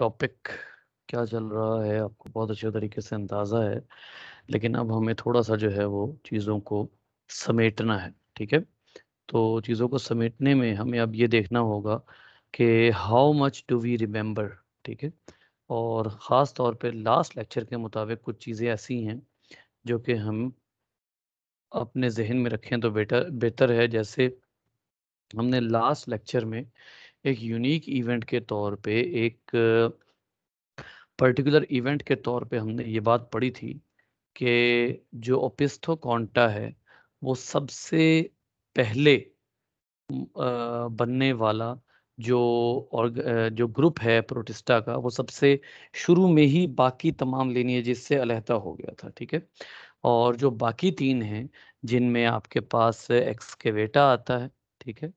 Topic क्या चल रहा है आपको बहुत अच्छे तरीके से अंदाज़ा है लेकिन अब हमें थोड़ा सा जो है वो चीज़ों को समेटना है ठीक है तो चीज़ों को समेटने में हमें अब ये देखना होगा कि how much do we remember ठीक है और ख़ास तौर पे लास्ट लेक्चर के मुताबिक कुछ चीज़ें ऐसी हैं जो कि हम अपने जहन में रखें तो बेटर बेहतर है जैसे हमने लास्ट लेक्चर में एक यूनिक इवेंट के तौर पे एक पर्टिकुलर इवेंट के तौर पे हमने ये बात पढ़ी थी कि जो ओपिस्थो कॉन्टा है वो सबसे पहले बनने वाला जो और जो ग्रुप है प्रोटिस्टा का वो सबसे शुरू में ही बाकी तमाम है जिससे अलहता हो गया था ठीक है और जो बाकी तीन हैं जिनमें आपके पास एक्सकेवेटा आता है ठीक है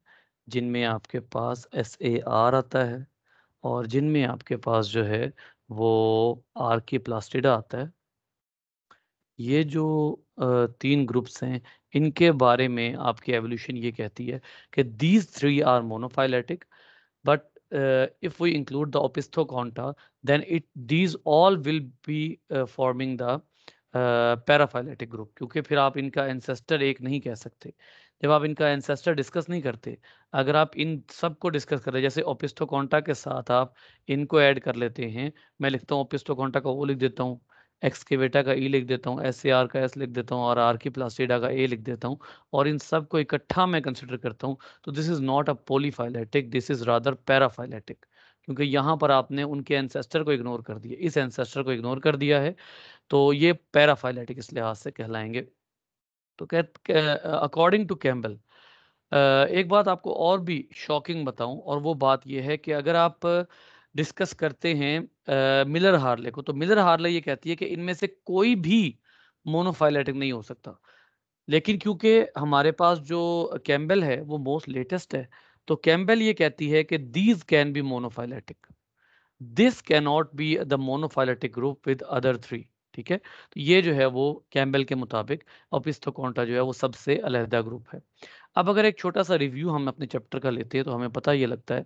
जिनमें आपके पास एस ए आर आता है और जिनमें आपके पास जो है वो आर की प्लास्टिडा आता है ये जो तीन ग्रुप्स हैं इनके बारे में आपकी एवोल्यूशन ये कहती है कि these three are monophyletic but if we include the opisthoconta then it these all will be uh, forming paraphyletic group क्योंकि फिर आप इनका एंसेस्टर एक नहीं कह सकते जब आप इनका एंसेस्टर डिस्कस नहीं करते अगर आप इन सब को डिस्कस रहे जैसे ओपिस्टोकोंटा के साथ आप इनको ऐड कर लेते हैं मैं लिखता हूँ ओपिस्टोकोंटा का वो लिख देता हूँ एक्सकेवेटा का ई e लिख देता हूँ एस ए आर का एस लिख देता हूँ और आर की प्लास्टिडा का ए लिख देता हूँ और इन सब को इकट्ठा मैं कंसिडर करता हूँ तो this is not a polyphyletic this is rather paraphyletic क्योंकि यहाँ पर आपने उनके एंसेस्टर को इग्नोर कर दिया इस एंसेस्टर को इग्नोर कर दिया है तो ये पैराफाइलेटिक इस लिहाज से कहलाएंगे तो कह अकॉर्डिंग टू कैम्बल एक बात आपको और भी शॉकिंग बताऊं और वो बात ये है कि अगर आप डिस्कस करते हैं मिलर हार्ले को तो मिलर हार्ले ये कहती है कि इनमें से कोई भी मोनोफाइलेटिक नहीं हो सकता लेकिन क्योंकि हमारे पास जो कैम्बल है वो मोस्ट लेटेस्ट है तो कैम्बल ये कहती है कि these can be monophyletic this cannot be the monophyletic group with other three ठीक है तो ये जो है वो कैम्बेल के मुताबिक ओपिस्थोकॉन्टा जो है वो सबसे अलहदा ग्रुप है अब अगर एक छोटा सा रिव्यू हम अपने चैप्टर का लेते हैं तो हमें पता ये लगता है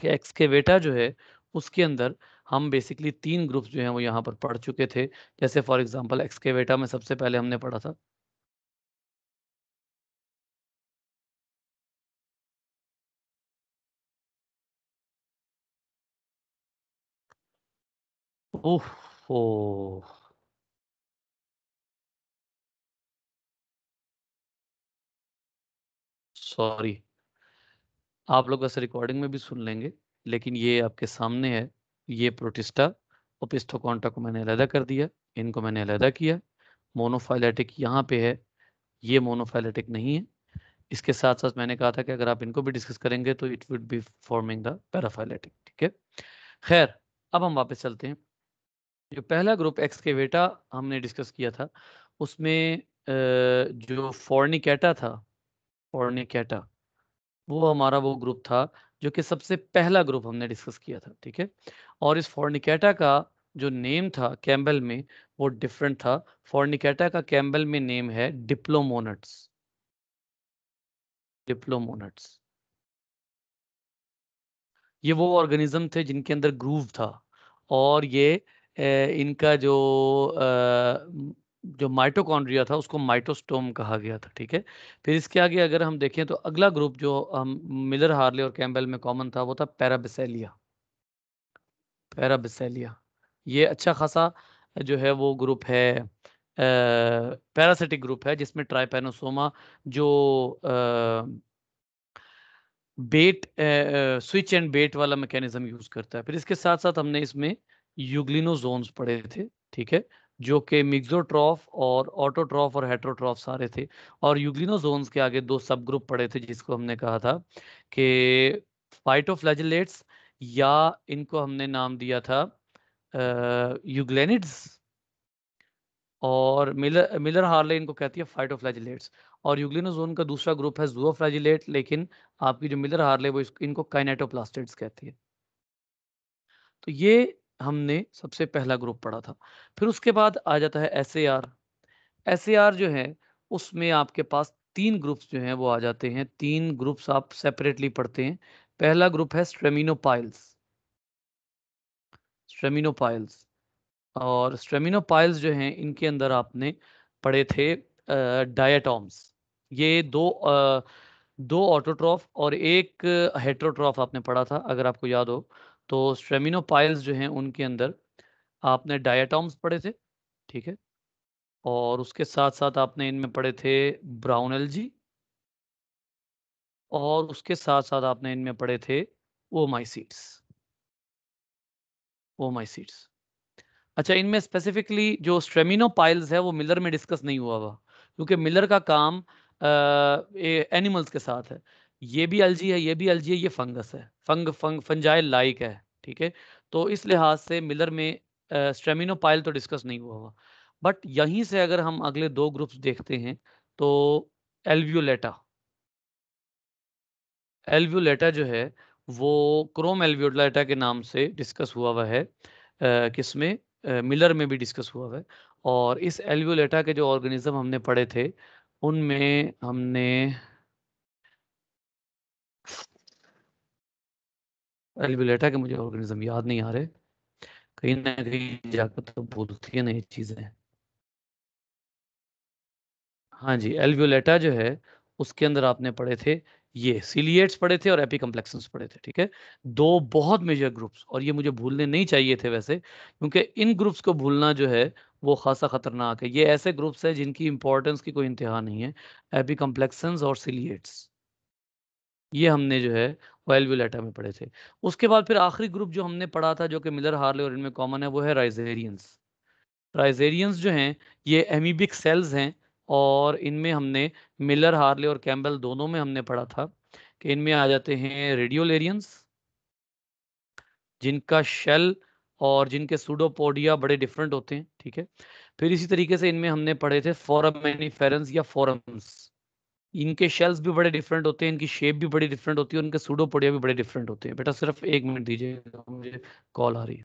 कि एक्सकेवेटा जो है उसके अंदर हम बेसिकली तीन ग्रुप जो हैं वो यहाँ पर पढ़ चुके थे जैसे फॉर एग्जांपल एक्सकेवेटा में सबसे पहले हमने पढ़ा था ओह सॉरी oh. आप लोग वैसे रिकॉर्डिंग में भी सुन लेंगे लेकिन ये आपके सामने है ये प्रोटिस्टा और को मैंने अलहदा कर दिया इनको मैंने अलहदा किया मोनोफाइलेटिक यहाँ पे है ये मोनोफाइलेटिक नहीं है इसके साथ साथ मैंने कहा था कि अगर आप इनको भी डिस्कस करेंगे तो it would be forming the paraphyletic ठीक है खैर अब हम वापस चलते हैं जो पहला ग्रुप एक्सकेवेटा हमने डिस्कस किया था उसमें जो फॉर्निकेटा था फॉर्निकेटा वो हमारा वो ग्रुप था जो कि सबसे पहला ग्रुप हमने डिस्कस किया था ठीक है और इस फॉर्निकेटा का जो नेम था कैम्बल में वो डिफरेंट था फॉर्निकेटा का कैम्बल में नेम है डिप्लोमोनट्स डिप्लोमोनट्स ये वो ऑर्गेनिज्म थे जिनके अंदर ग्रूव था और ये इनका जो जो माइटोकॉन्ड्रिया था उसको माइटोस्टोम कहा गया था ठीक है फिर इसके आगे अगर हम देखें तो अगला ग्रुप जो हम मिलर हार्ले और कैम्बेल में कॉमन था वो था पैराबिसेलिया पैराबिसेलिया ये अच्छा खासा जो है वो ग्रुप है पैरासिटिक ग्रुप है जिसमें ट्राइपेनोसोमा जो आ, बेट स्विच एंड बेट वाला मैकेनिज्म यूज करता है फिर इसके साथ साथ हमने इसमें यूग्लिनोजोन्स पड़े थे ठीक है जो कि मिग्जोट्रॉफ और ऑटोट्रॉफ और हेट्रोट्रॉफ सारे थे और यूग्लिनोजोन्स के आगे दो सब ग्रुप पड़े थे जिसको हमने कहा था कि फाइटोफ्लैजिलेट्स या इनको हमने नाम दिया था यूग्लेनिड्स और मिलर मिलर हार्ले इनको कहती है फाइटोफ्लैजिलेट्स और यूग्लिनोजोन का दूसरा ग्रुप है जूफ्लैजिलेट लेकिन आपकी जो मिलर हार्ले वो इनको काइनेटोप्लास्टिड्स कहती है तो ये हमने सबसे पहला ग्रुप पढ़ा था फिर उसके बाद आ जाता है एस आर एस आर जो है उसमें आपके पास तीन ग्रुप्स जो हैं वो आ जाते हैं तीन ग्रुप्स आप सेपरेटली पढ़ते हैं पहला ग्रुप है स्ट्रेमिनोपाइल्स स्ट्रेमिनोपाइल्स और स्ट्रेमिनोपाइल्स जो हैं इनके अंदर आपने पढ़े थे डायटॉम्स ये दो आ, दो ऑटोट्रॉफ और एक हेट्रोट्रॉफ आपने पढ़ा था अगर आपको याद हो तो स्ट्रेमिनोपाइल्स जो हैं उनके अंदर आपने डायाटॉम्स पढ़े थे ठीक है और उसके साथ साथ आपने इनमें पढ़े थे ब्राउन एलजी और उसके साथ साथ आपने इनमें पढ़े थे ओमाइसीड्स ओमाइसीड्स अच्छा इनमें स्पेसिफिकली जो स्ट्रेमिनोपाइल्स है वो मिलर में डिस्कस नहीं हुआ हुआ क्योंकि मिलर का काम एनिमल्स के साथ है ये भी अलजी है ये भी अलजी है ये फंगस है फंग फंग फंजाइल लाइक है ठीक है तो इस लिहाज से मिलर में स्ट्रेमिनोपाइल तो डिस्कस नहीं हुआ हुआ बट यहीं से अगर हम अगले दो ग्रुप्स देखते हैं तो एल्वियोलेटा एल्वियोलेटा जो है वो क्रोम एल्वियोलेटा के नाम से डिस्कस हुआ हुआ है किसमें मिलर में भी डिस्कस हुआ हुआ है और इस एल्वियोलेटा के जो ऑर्गेनिज्म हमने पढ़े थे उनमें हमने एल्बुलेटा के मुझे ऑर्गेनिज्म याद नहीं आ रहे कहीं ना कहीं जाकर तो बोलती है नई चीज़ें हाँ जी एल्वुलेटा जो है उसके अंदर आपने पढ़े थे ये सिलिएट्स पढ़े थे और एपी कम्प्लेक्सन्स पढ़े थे ठीक है दो बहुत मेजर ग्रुप्स और ये मुझे भूलने नहीं चाहिए थे वैसे क्योंकि इन ग्रुप्स को भूलना जो है वो खासा खतरनाक है ये ऐसे ग्रुप्स हैं जिनकी इंपॉर्टेंस की कोई इंतहा नहीं है एपी कम्प्लेक्सन्स और सिलियट्स ये हमने जो है ओयल विलेटा में पढ़े थे उसके बाद फिर आखिरी ग्रुप जो हमने पढ़ा था जो कि मिलर हार्ले और इनमें कॉमन है वो है राइजेरियंस राइजेरियंस जो हैं ये एमीबिक सेल्स हैं और इनमें हमने मिलर हार्ले और कैम्बल दोनों में हमने पढ़ा था कि इनमें आ जाते हैं रेडियोलेरियंस जिनका शेल और जिनके सूडोपोडिया बड़े डिफरेंट होते हैं ठीक है फिर इसी तरीके से इनमें हमने पढ़े थे फोरम मैनिफेरेंस या फोरम्स इनके शेल्स भी बड़े डिफरेंट होते हैं इनकी शेप भी बड़ी डिफरेंट होती है उनके सूडोपोडिया भी बड़े डिफरेंट होते हैं बेटा सिर्फ एक मिनट दीजिए मुझे कॉल आ रही है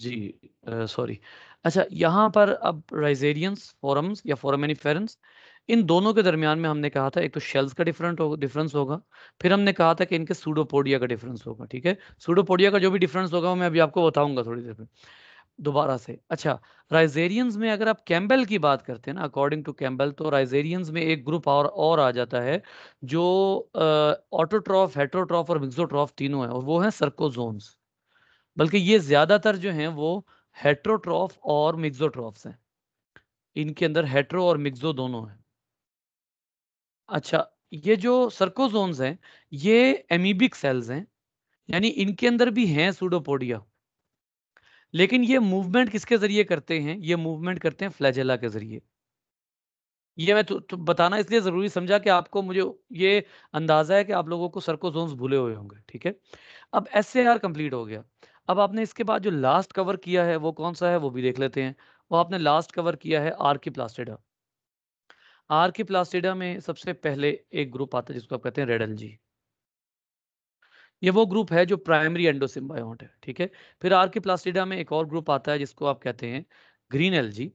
जी सॉरी अच्छा यहाँ पर अब राइजेरियंस फॉरम्स या फॉरमेनिफेरेंस इन दोनों के दरमियान में हमने कहा था एक तो शेल्स का डिफरेंट हो, डिफरेंस होगा फिर हमने कहा था कि इनके सूडोपोडिया का डिफरेंस होगा ठीक है सूडोपोडिया का जो भी डिफरेंस होगा वो मैं अभी आपको बताऊंगा थोड़ी देर में दोबारा से अच्छा राइजेरियंस में अगर आप कैम्बल की बात करते हैं ना अकॉर्डिंग टू कैम्बल तो राइजेरियंस में एक ग्रुप और और आ जाता है जो ऑटोट्रॉफ हेट्रोट्रॉफ और मिक्सोट्रॉफ तीनों है और वो है सर्कोजोन्स बल्कि ये ज़्यादातर जो हैं वो हेट्रोट्रॉफ और मिक्सोट्रॉफ्स हैं इनके अंदर हेट्रो और मिक्सो दोनों हैं अच्छा ये जो सर्कोजोन्स हैं ये एमीबिक सेल्स हैं यानी इनके अंदर भी हैं सूडोपोडिया लेकिन ये मूवमेंट किसके जरिए करते हैं ये मूवमेंट करते हैं फ्लैजेला के जरिए ये मैं तो, तो बताना इसलिए ज़रूरी समझा कि आपको मुझे ये अंदाज़ा है कि आप लोगों को सर्कोजोन्स भूले हुए होंगे ठीक है अब एस कंप्लीट हो गया अब आपने इसके बाद जो लास्ट कवर किया है वो कौन सा है वो भी देख लेते हैं वो आपने लास्ट कवर किया है आर की प्लास्टिडा आर की प्लास्टिडा में सबसे पहले एक ग्रुप आता है जिसको आप कहते हैं रेडल जी ये वो ग्रुप है जो प्राइमरी एंडोसिम्बायोट है ठीक है फिर आर की प्लास्टिडा में एक और ग्रुप आता है जिसको आप कहते हैं ग्रीन एल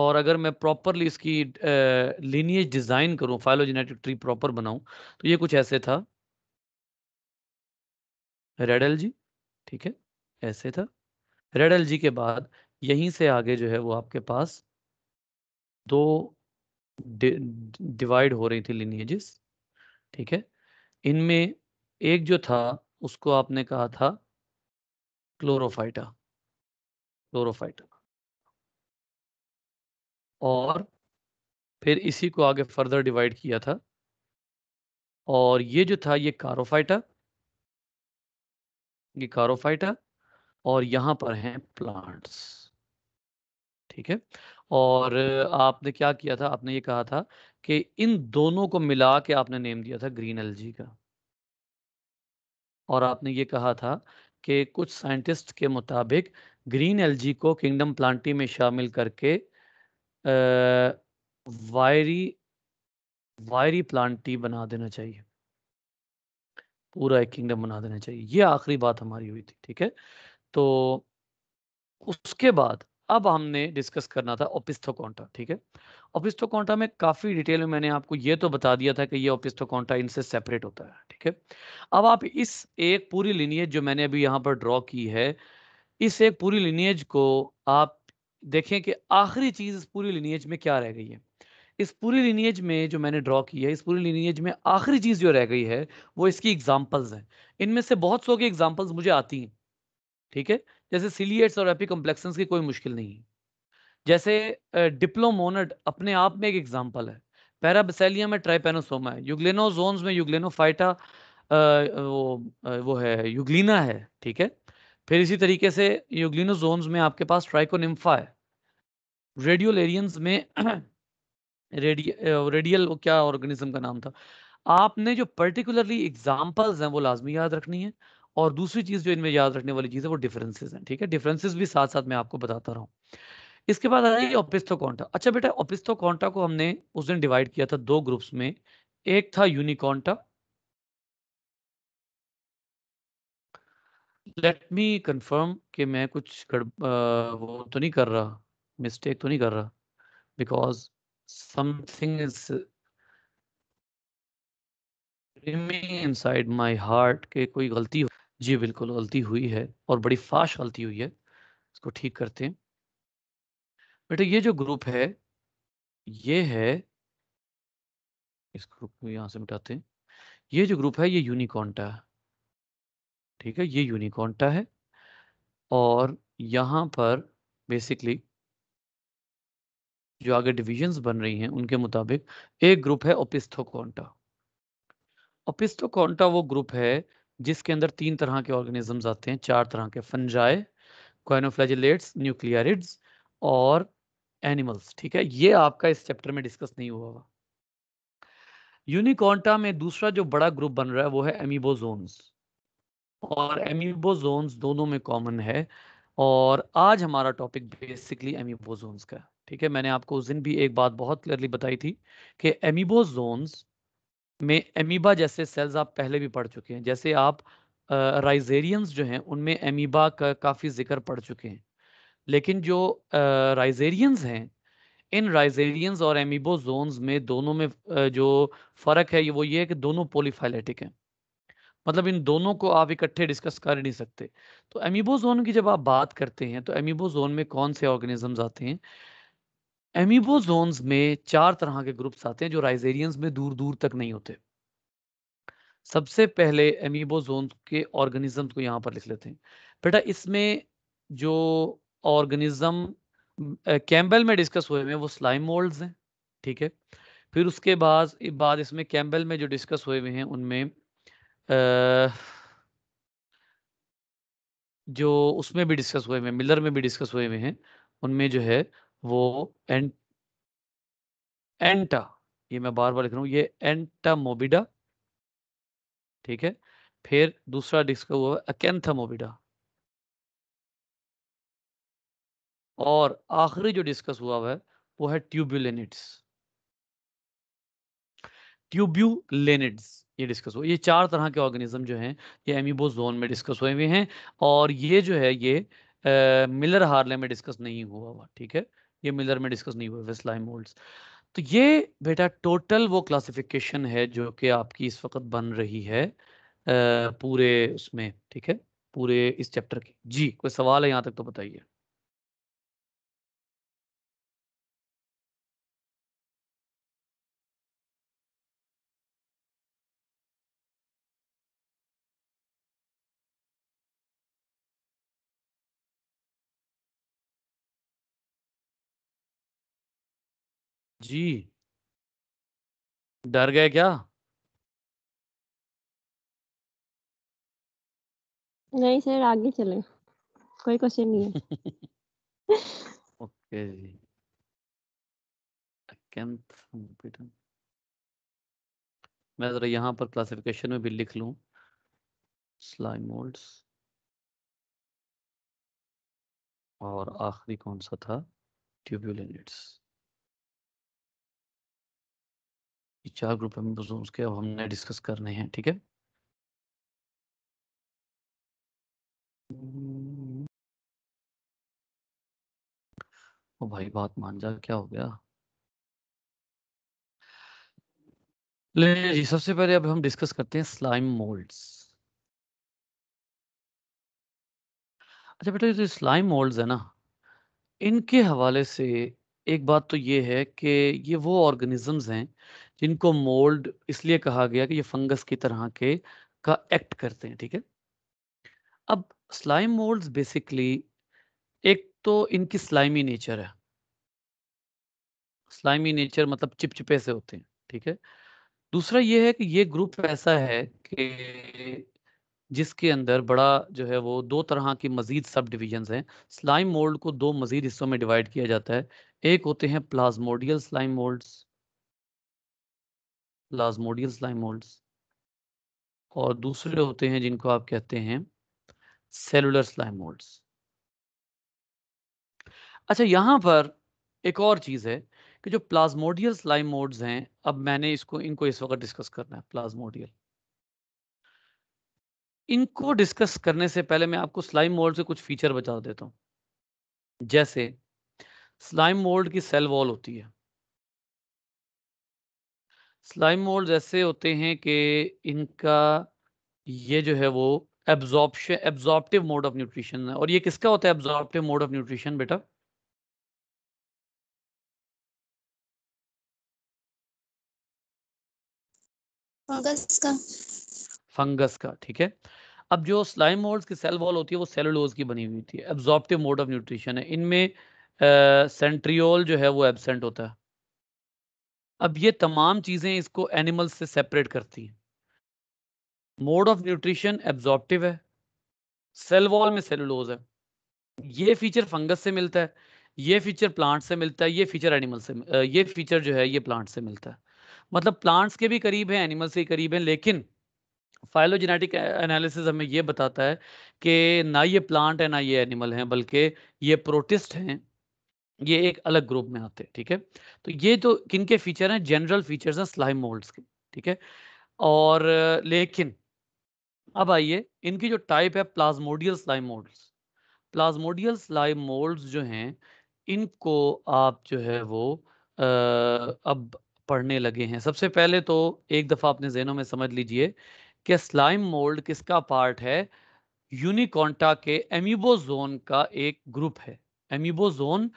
और अगर मैं प्रॉपरली इसकी लीनियज डिज़ाइन करूं फाइलोजेनेटिक ट्री प्रॉपर बनाऊं तो ये कुछ ऐसे था रेड जी ठीक है ऐसे था रेड एलजी के बाद यहीं से आगे जो है वो आपके पास दो डिवाइड हो रही थी लिनियजेस ठीक है इनमें एक जो था उसको आपने कहा था क्लोरोफाइटा क्लोरोफाइटा और फिर इसी को आगे फर्दर डिवाइड किया था और ये जो था ये कारोफाइटा ये कारोफाइटा और यहां पर हैं प्लांट्स ठीक है और आपने क्या किया था आपने ये कहा था कि इन दोनों को मिला के आपने नेम दिया था ग्रीन एलजी का और आपने ये कहा था कि कुछ साइंटिस्ट के मुताबिक ग्रीन एलजी को किंगडम प्लांटी में शामिल करके आ, वायरी वायरी प्लांटी बना देना चाहिए पूरा एक किंगडम बना देना चाहिए ये आखिरी बात हमारी हुई थी ठीक है तो उसके बाद अब हमने डिस्कस करना था ओपिस्थोकॉन्टा ठीक है ओपिस्थोकॉन्टा में काफ़ी डिटेल में मैंने आपको ये तो बता दिया था कि ये ओपिस्थोकॉन्टा इनसे सेपरेट होता है ठीक है अब आप इस एक पूरी लिनियज जो मैंने अभी यहाँ पर ड्रॉ की है इस एक पूरी लिनियज को आप देखें कि आखिरी चीज़ इस पूरी लिनियज में क्या रह गई है इस पूरी लिनिएज में जो मैंने ड्रॉ की है इस पूरी लिनिएज में आखिरी चीज़ जो रह गई है वो इसकी एग्जाम्पल्स हैं इनमें से बहुत सौ की एग्जाम्पल्स मुझे आती हैं ठीक है जैसे सिलियट्स और एपी कम्प्लेक्सन्स की कोई मुश्किल नहीं है जैसे डिप्लोमोनड अपने आप में एक एग्जाम्पल है पैराबसेलिया में ट्राइपेनोसोमा है यूग्लेनोजोन्स में यूग्लेनोफाइटा वो वो है यूग्लिना है ठीक है फिर इसी तरीके से यूग्लिनोजोन्स में आपके पास ट्राइकोनिम्फा है रेडियोलेरियंस में रेडियल रेडियल वो क्या ऑर्गेनिज्म का नाम था आपने जो पर्टिकुलरली एग्जाम्पल्स हैं वो लाजमी याद रखनी है और दूसरी चीज़ जो इनमें याद रखने वाली चीज़ है वो डिफरेंसेस हैं ठीक है डिफरेंसेस भी साथ साथ मैं आपको बताता रहा हूँ इसके बाद आ जाएगी कॉन्टा अच्छा बेटा ओपिस्तो कॉन्टा को हमने उस दिन डिवाइड किया था दो ग्रुप्स में एक था यूनिकॉन्टा लेट मी कंफर्म कि मैं कुछ गड़, आ, वो तो नहीं कर रहा मिस्टेक तो नहीं कर रहा because something is inside my heart के कोई गलती जी बिल्कुल गलती हुई है और बड़ी फाश गलती हुई है इसको ठीक करते हैं बेटा ये जो ग्रुप है ये है इस ग्रुप को यहां से मिटाते हैं ये जो ग्रुप है ये यूनिकॉन्टा ठीक है ये यूनिकॉन्टा है और यहां पर बेसिकली जो आगे डिविजन्स बन रही हैं उनके मुताबिक एक ग्रुप है ओपिस्थोकोंटा ओपिस्थोकोंटा वो ग्रुप है जिसके अंदर तीन तरह के ऑर्गेनिजम्स आते हैं चार तरह के फंजाए क्वाइनोफ्लैजिलेट्स न्यूक्लियरिड्स और एनिमल्स ठीक है ये आपका इस चैप्टर में डिस्कस नहीं हुआ हुआ यूनिकॉन्टा में दूसरा जो बड़ा ग्रुप बन रहा है वो है एमिबोजोन्स और एमिबोजोन्स दोनों में कॉमन है और आज हमारा टॉपिक बेसिकली एमिबोजोन्स का है ठीक है मैंने आपको उस दिन भी एक बात बहुत क्लियरली बताई थी कि एमिबो जोन्स में एमिबा जैसे सेल्स आप पहले भी पढ़ चुके हैं जैसे आप राइजेरियंस जो हैं उनमें एमिबा का काफ़ी जिक्र पढ़ चुके हैं लेकिन जो राइजेरियंस हैं इन राइजेरियंस और एमिबो जोन्स में दोनों में जो फ़र्क है वो ये है कि दोनों पोलीफाइलेटिक हैं मतलब इन दोनों को आप इकट्ठे डिस्कस कर नहीं सकते तो एमिबो जोन की जब आप बात करते हैं तो एमिबो जोन में कौन से ऑर्गेनिजम्स आते हैं जोन में चार तरह के ग्रुप्स आते हैं जो राइजेरियंस में दूर दूर तक नहीं होते सबसे पहले जोन के ऑर्गेनिज्म को यहाँ पर लिख लेते हैं बेटा इसमें जो ऑर्गेनिज्म कैम्बल में डिस्कस हुए हैं वो स्लाइम मोल्ड्स हैं ठीक है फिर उसके बाद बाद इसमें कैम्बल में जो डिस्कस हुए हुए हैं उनमें जो उसमें भी डिस्कस हुए हुए मिलर में भी डिस्कस हुए हुए हैं उनमें जो है वो एंट एंटा ये मैं बार बार लिख रहा हूँ ये एंटामोबिडा ठीक है फिर दूसरा डिस्क हुआ मोबिडा और आखिरी जो डिस्कस हुआ है वो है ट्यूब्यूलेनिड्स ट्यूब्यूलेनिड्स ये डिस्कस हुआ ये चार तरह के ऑर्गेनिज्म जो हैं ये एमिबो जोन में डिस्कस हुए हुए हैं और ये जो है ये आ, मिलर हार्ले में डिस्कस नहीं हुआ हुआ ठीक है ये मिलर में डिस्कस नहीं हुए हुए स्लाइम मोल्ड्स तो ये बेटा टोटल वो क्लासिफिकेशन है जो कि आपकी इस वक्त बन रही है पूरे उसमें ठीक है पूरे इस चैप्टर की जी कोई सवाल है यहाँ तक तो बताइए जी डर गए क्या नहीं सर आगे चले कोई क्वेश्चन नहीं है ओके जी मैं जरा यहाँ पर क्लासिफिकेशन में भी लिख लू स्लाइम मोल्ड्स और आखिरी कौन सा था ट्यूब्यूलिनिट्स चार ग्रुप मेंबर्स अब हमने डिस्कस करने हैं ठीक है ओ भाई बात मान जा क्या हो गया जी सबसे पहले अब हम डिस्कस करते हैं स्लाइम मोल्ड्स अच्छा बेटा जो स्लाइम मोल्ड्स है ना इनके हवाले से एक बात तो ये है कि ये वो ऑर्गेनिजम्स हैं जिनको मोल्ड इसलिए कहा गया कि ये फंगस की तरह के का एक्ट करते हैं ठीक है अब स्लाइम मोल्ड्स बेसिकली एक तो इनकी स्लाइमी नेचर है स्लाइमी नेचर मतलब चिपचिपे से होते हैं ठीक है दूसरा ये है कि ये ग्रुप ऐसा है कि जिसके अंदर बड़ा जो है वो दो तरह की मजीद सब डिविजन्स हैं स्लाइम मोल्ड को दो मजीद हिस्सों में डिवाइड किया जाता है एक होते हैं plasmodial slime moulds plasmodial slime moulds और दूसरे होते हैं जिनको आप कहते हैं सेलुलर स्लाइम मोल्ड्स अच्छा यहां पर एक और चीज़ है कि जो प्लाज्मोडियल स्लाइम मोड्स हैं अब मैंने इसको इनको इस वक्त डिस्कस करना है प्लाज्मोडियल इनको डिस्कस करने से पहले मैं आपको स्लाइम मोल्ड से कुछ फीचर बता देता हूं जैसे स्लाइम मोल्ड की सेल वॉल होती है स्लाइम मोल्ड ऐसे होते हैं कि इनका ये जो है वो absorption absorptive mode of nutrition है और ये किसका होता है एब्जॉर्प्टिव मोड ऑफ न्यूट्रिशन बेटा फंगस का फंगस का ठीक है अब जो स्लाइम मोल्ड्स की सेल वॉल होती है वो सेलुलोज की बनी हुई होती है एब्जॉर्प्टिव मोड ऑफ न्यूट्रिशन है इनमें सेंट्रियोल जो है वो एबसेंट होता है अब ये तमाम चीज़ें इसको एनिमल से सेपरेट करती हैं मोड ऑफ न्यूट्रिशन एब्जॉर्प्टिव है सेल वॉल में सेलुलोज है ये फीचर फंगस से मिलता है ये फीचर प्लांट से मिलता है ये फीचर एनिमल से ये फीचर जो है ये प्लांट से मिलता है मतलब प्लांट्स के भी करीब है एनिमल से करीब है लेकिन फाइलोजेनेटिक एनालिसिस हमें ये बताता है कि ना ये प्लांट है ना ये एनिमल है बल्कि ये प्रोटिस्ट हैं ये एक अलग ग्रुप में आते हैं ठीक है तो ये तो किन के फीचर हैं जनरल फीचर्स हैं स्लाइम मोल्ड्स के ठीक है और लेकिन अब आइए इनकी जो टाइप है plasmodial slime moulds plasmodial slime moulds जो हैं इनको आप जो है वो आ, अब पढ़ने लगे हैं सबसे पहले तो एक दफ़ा अपने जहनों में समझ लीजिए कि स्लाइम मोल्ड किसका पार्ट है यूनिकॉन्टा के एम्यूबोजोन का एक ग्रुप है एम्यूबोजोन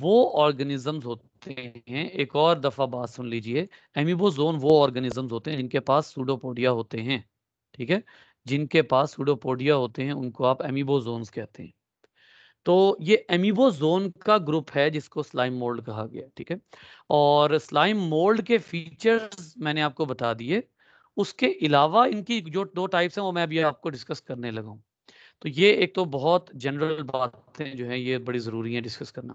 वो ऑर्गेनिजम्स होते हैं एक और दफा बात सुन लीजिए एमिबोजोन वो ऑर्गेनिजम्स होते हैं जिनके पास सूडोपोडिया होते हैं ठीक है जिनके पास सूडोपोडिया होते हैं उनको आप एमिबोजोन्स कहते हैं तो ये एमिबोजोन का ग्रुप है जिसको स्लाइम मोल्ड कहा गया ठीक है और स्लाइम मोल्ड के फीचर्स मैंने आपको बता दिए उसके अलावा इनकी जो दो टाइप्स हैं वो मैं अभी आपको डिस्कस करने लगा हूँ तो ये एक तो बहुत जनरल बातें जो है ये बड़ी ज़रूरी है डिस्कस करना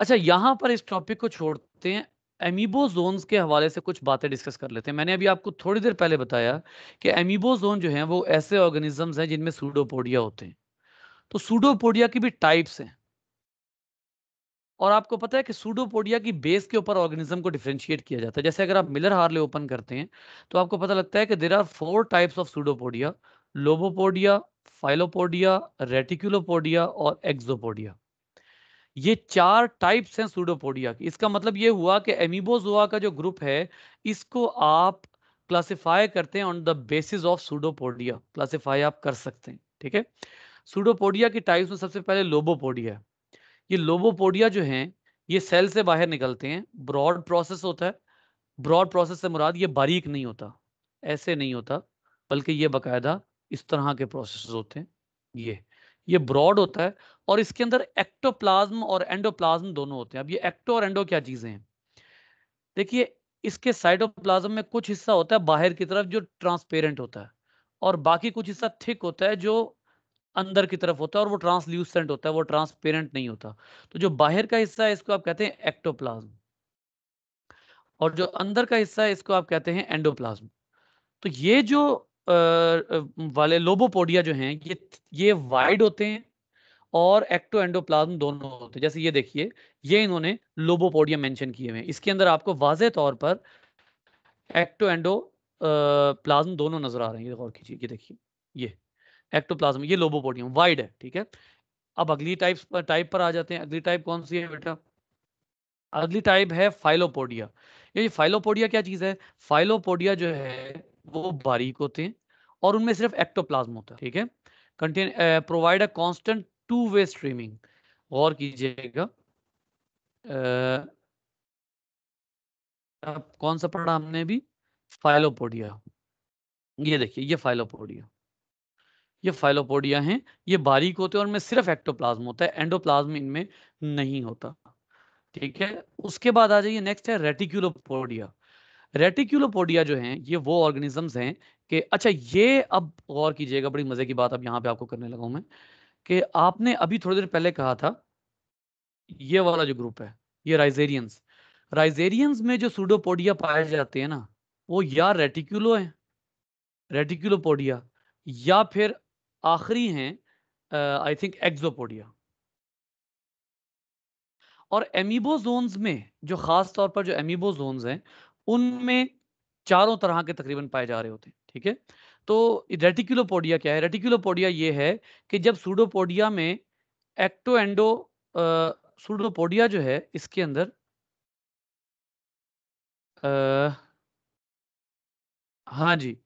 अच्छा यहाँ पर इस टॉपिक को छोड़ते हैं एमिबो जोन के हवाले से कुछ बातें डिस्कस कर लेते हैं मैंने अभी आपको थोड़ी देर पहले बताया कि एमिबो जोन जो है वो ऐसे ऑर्गेनिजम्स हैं जिनमें सूडोपोडिया होते हैं तो सूडोपोडिया की भी टाइप्स हैं और आपको पता है कि सूडोपोडिया की बेस के ऊपर ऑर्गेनिज्म को डिफ्रेंशिएट किया जाता है जैसे अगर आप मिलर हार्ले ओपन करते हैं तो आपको पता लगता है कि there are four types of pseudopodia lobopodia filopodia reticulopodia और एक्जोपोडिया ये चार टाइप्स हैं सूडोपोडिया की इसका मतलब ये हुआ कि एमिबोजोआ का जो ग्रुप है इसको आप क्लासिफाई करते हैं on the basis of pseudopodia classify आप कर सकते हैं ठीक है सूडोपोडिया की टाइप्स में सबसे पहले लोबोपोडिया है ये लोबोपोडिया जो हैं ये सेल से बाहर निकलते हैं ब्रॉड प्रोसेस होता है ब्रॉड प्रोसेस से मुराद ये बारीक नहीं होता ऐसे नहीं होता बल्कि ये बाकायदा इस तरह के प्रोसेस होते हैं ये ये ब्रॉड होता है और इसके अंदर एक्टोप्लाज्म और एंडोप्लाज्म दोनों होते हैं अब ये एक्टो और एंडो क्या चीजें हैं देखिए इसके साइटोप्लाज्म में कुछ हिस्सा होता है बाहर की तरफ जो ट्रांसपेरेंट होता है और बाकी कुछ हिस्सा थिक होता है जो अंदर की तरफ होता है और वो ट्रांसल्यूसेंट होता है वो ट्रांसपेरेंट नहीं होता तो जो बाहर का हिस्सा है इसको आप कहते हैं एक्टोप्लाज्म और जो अंदर का हिस्सा है इसको आप कहते हैं एंडोप्लाज्म तो ये जो वाले लोबोपोडिया जो हैं ये ये वाइड होते हैं और एक्टो एंडोप्लाज्म दोनों होते हैं जैसे ये देखिए ये इन्होंने लोबोपोडिया मेंशन किए हुए हैं इसके अंदर आपको वाजह तौर पर एक्टो एंडो प्लाज्म दोनों नजर आ रहे हैं ये गौर कीजिए ये देखिए ये प्लाज्म ये लोबोपोडियम वाइड है ठीक है अब अगली टाइप टाइप पर आ जाते हैं अगली टाइप कौन सी है बेटा अगली टाइप है फाइलोपोडिया ये फाइलोपोडिया क्या चीज़ है फाइलोपोडिया जो है वो बारीक होते हैं और उनमें सिर्फ एक्टोप्लाज्म होता है ठीक है contain provide a constant two way streaming और कीजिएगा अब कौन सा पढ़ा हमने भी फाइलोपोडिया ये देखिए ये फाइलोपोडिया ये फाइलोपोडिया हैं ये बारीक होते हैं और इनमें सिर्फ एक्टोप्लाज्म होता है एंडोप्लाज्म इनमें नहीं होता ठीक है उसके बाद आ जाइए नेक्स्ट है रेटिक्यूलोपोडिया रेटिक्यूलोपोडिया जो हैं ये वो ऑर्गेनिजम्स हैं कि अच्छा ये अब गौर कीजिएगा बड़ी मज़े की बात अब यहाँ पे आपको करने लगा मैं कि आपने अभी थोड़ी देर पहले कहा था ये वाला जो ग्रुप है ये राइजेरियंस राइजेरियंस में जो सूडोपोडिया पाए जाते हैं ना वो या रेटिक्यूलो है रेटिक्यूलोपोडिया या फिर आखिरी हैं आई थिंक एक्जोपोडिया और एमीबोजोन्स में जो खास तौर पर जो एमीबोजोन्स हैं उनमें चारों तरह के तकरीबन पाए जा रहे होते हैं ठीक है तो रेटिकुलोपोडिया क्या है रेटिकुलोपोडिया ये है कि जब सूडोपोडिया में एक्टो एंडो सूडोपोडिया जो है इसके अंदर आ, हाँ जी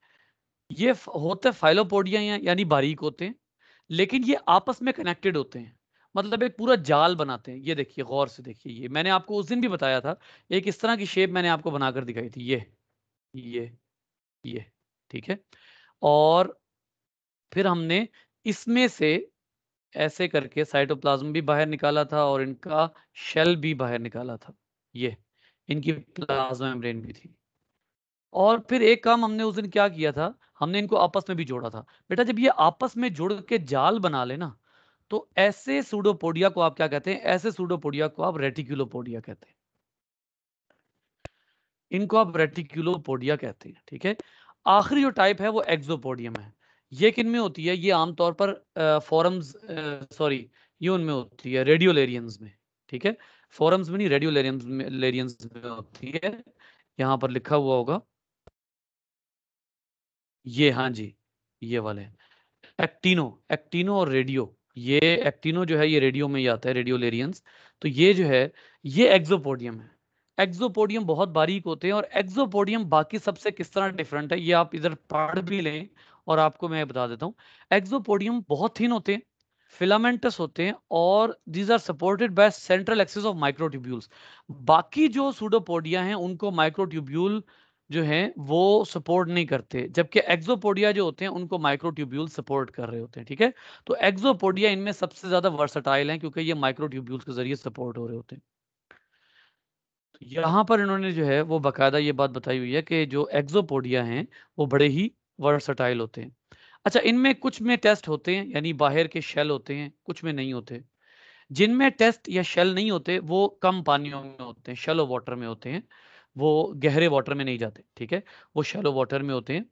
ये होते फाइलोपोडिया यानी बारीक होते हैं लेकिन ये आपस में कनेक्टेड होते हैं मतलब एक पूरा जाल बनाते हैं ये देखिए गौर से देखिए ये मैंने आपको उस दिन भी बताया था एक इस तरह की शेप मैंने आपको बनाकर दिखाई थी ये ये ये ठीक है और फिर हमने इसमें से ऐसे करके साइटोप्लाज्म भी बाहर निकाला था और इनका शेल भी बाहर निकाला था ये इनकी प्लाज्मा मेम्ब्रेन भी थी और फिर एक काम हमने उस दिन क्या किया था हमने इनको आपस में भी जोड़ा था बेटा जब ये आपस में जुड़ के जाल बना लेना तो ऐसे सूडोपोडिया को आप क्या कहते हैं ऐसे सूडोपोडिया को आप रेटिक्यूलोपोडिया कहते हैं इनको आप रेटिक्यूलोपोडिया कहते हैं ठीक है आखिरी जो टाइप है वो एक्सोपोडियम है ये किन में होती है ये आमतौर पर फॉरम्स सॉरी ये उनमें होती है रेडियोलेरियंस में ठीक है फॉरम्स में नहीं रेडियोलेरियंस में लेरियंस में होती है यहां पर लिखा हुआ होगा ये हाँ जी ये वाले एक्टिनो एक्टिनो और रेडियो ये एक्टिनो जो है ये रेडियो में ही आता है रेडियो लेरियंस तो ये जो है ये एक्सोपोडियम है एक्सोपोडियम बहुत बारीक होते हैं और एक्सोपोडियम बाकी सबसे किस तरह डिफरेंट है ये आप इधर पढ़ भी लें और आपको मैं बता देता हूँ एक्सोपोडियम बहुत थिन होते हैं फिलामेंटस होते हैं और these are supported by central axis of microtubules बाकी जो सूडोपोडिया हैं उनको माइक्रोट्यूब्यूल जो हैं वो सपोर्ट नहीं करते जबकि एक्जोपोडिया जो होते हैं उनको माइक्रोट्यूब्यूल सपोर्ट कर रहे होते हैं ठीक है तो एक्जोपोडिया इनमें सबसे ज्यादा वर्सटाइल हैं क्योंकि ये माइक्रोट्यूब्यूल के जरिए सपोर्ट हो रहे होते हैं तो यहाँ पर इन्होंने जो है वो बाकायदा ये बात बताई हुई है कि जो एक्जोपोडिया हैं वो बड़े ही वर्सटाइल होते हैं अच्छा इनमें कुछ में टेस्ट होते हैं यानी बाहर के शेल होते हैं कुछ में नहीं होते जिनमें टेस्ट या शेल नहीं होते वो कम पानियों में होते हैं शेलो वाटर में होते हैं वो गहरे वाटर में नहीं जाते ठीक है वो शेलो वाटर में होते हैं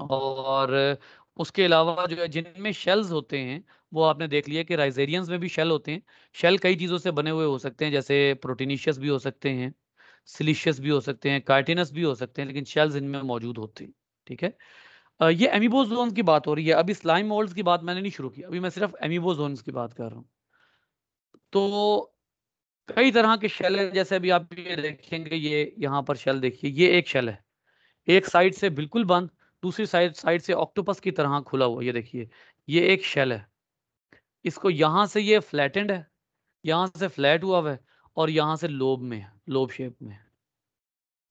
हाँ। और उसके अलावा जो है जिनमें शेल्स होते हैं वो आपने देख लिया कि राइजेरियंस में भी शेल होते हैं शेल कई चीज़ों से बने हुए हो सकते हैं जैसे प्रोटीनिशियस भी हो सकते हैं सिलिशियस भी हो सकते हैं कार्टिनस भी हो सकते हैं लेकिन शेल्स इनमें मौजूद होते हैं ठीक है ये एमिबोजोन की बात हो रही है अभी स्लाइम मोल्ड की बात मैंने नहीं शुरू की अभी मैं सिर्फ एमिबोजोन की बात कर रहा हूँ तो कई तरह के शेल है जैसे अभी आप ये देखेंगे ये यहाँ पर शेल देखिए ये एक शेल है एक साइड से बिल्कुल बंद दूसरी साइड साइड से ऑक्टोपस की तरह खुला हुआ ये देखिए ये एक शेल है इसको यहां से ये फ्लैटेंड है यहां से फ्लैट हुआ हुआ है और यहाँ से लोब में है लोब शेप में है